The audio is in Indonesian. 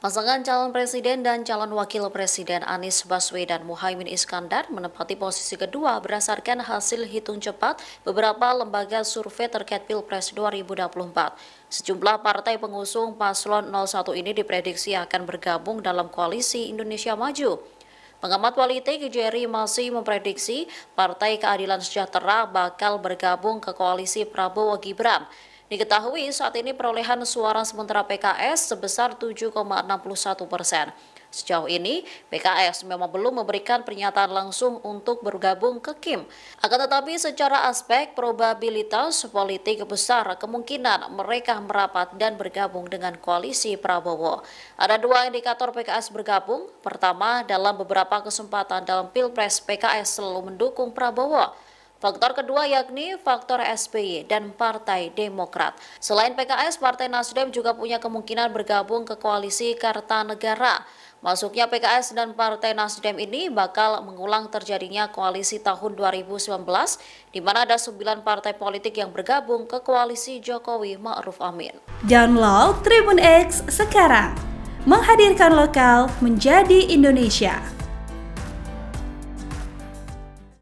Pasangan calon presiden dan calon wakil presiden Anies Baswedan Muhaimin Iskandar menempati posisi kedua berdasarkan hasil hitung cepat beberapa lembaga survei terkait Pilpres 2024. Sejumlah partai pengusung paslon 01 ini diprediksi akan bergabung dalam koalisi Indonesia Maju. Pengamat politik Jerry masih memprediksi Partai Keadilan Sejahtera bakal bergabung ke koalisi Prabowo Gibran. Diketahui saat ini perolehan suara sementara PKS sebesar 7,61 persen. Sejauh ini, PKS memang belum memberikan pernyataan langsung untuk bergabung ke KIM. Akan tetapi secara aspek probabilitas politik besar kemungkinan mereka merapat dan bergabung dengan koalisi Prabowo. Ada dua indikator PKS bergabung. Pertama, dalam beberapa kesempatan dalam Pilpres, PKS selalu mendukung Prabowo. Faktor kedua yakni faktor SBY dan Partai Demokrat. Selain PKS, Partai Nasdem juga punya kemungkinan bergabung ke koalisi Kartanegara. Masuknya PKS dan Partai Nasdem ini bakal mengulang terjadinya koalisi tahun 2019, di mana ada 9 partai politik yang bergabung ke koalisi Jokowi Ma'ruf Amin. Download Tribun X sekarang, menghadirkan lokal menjadi Indonesia.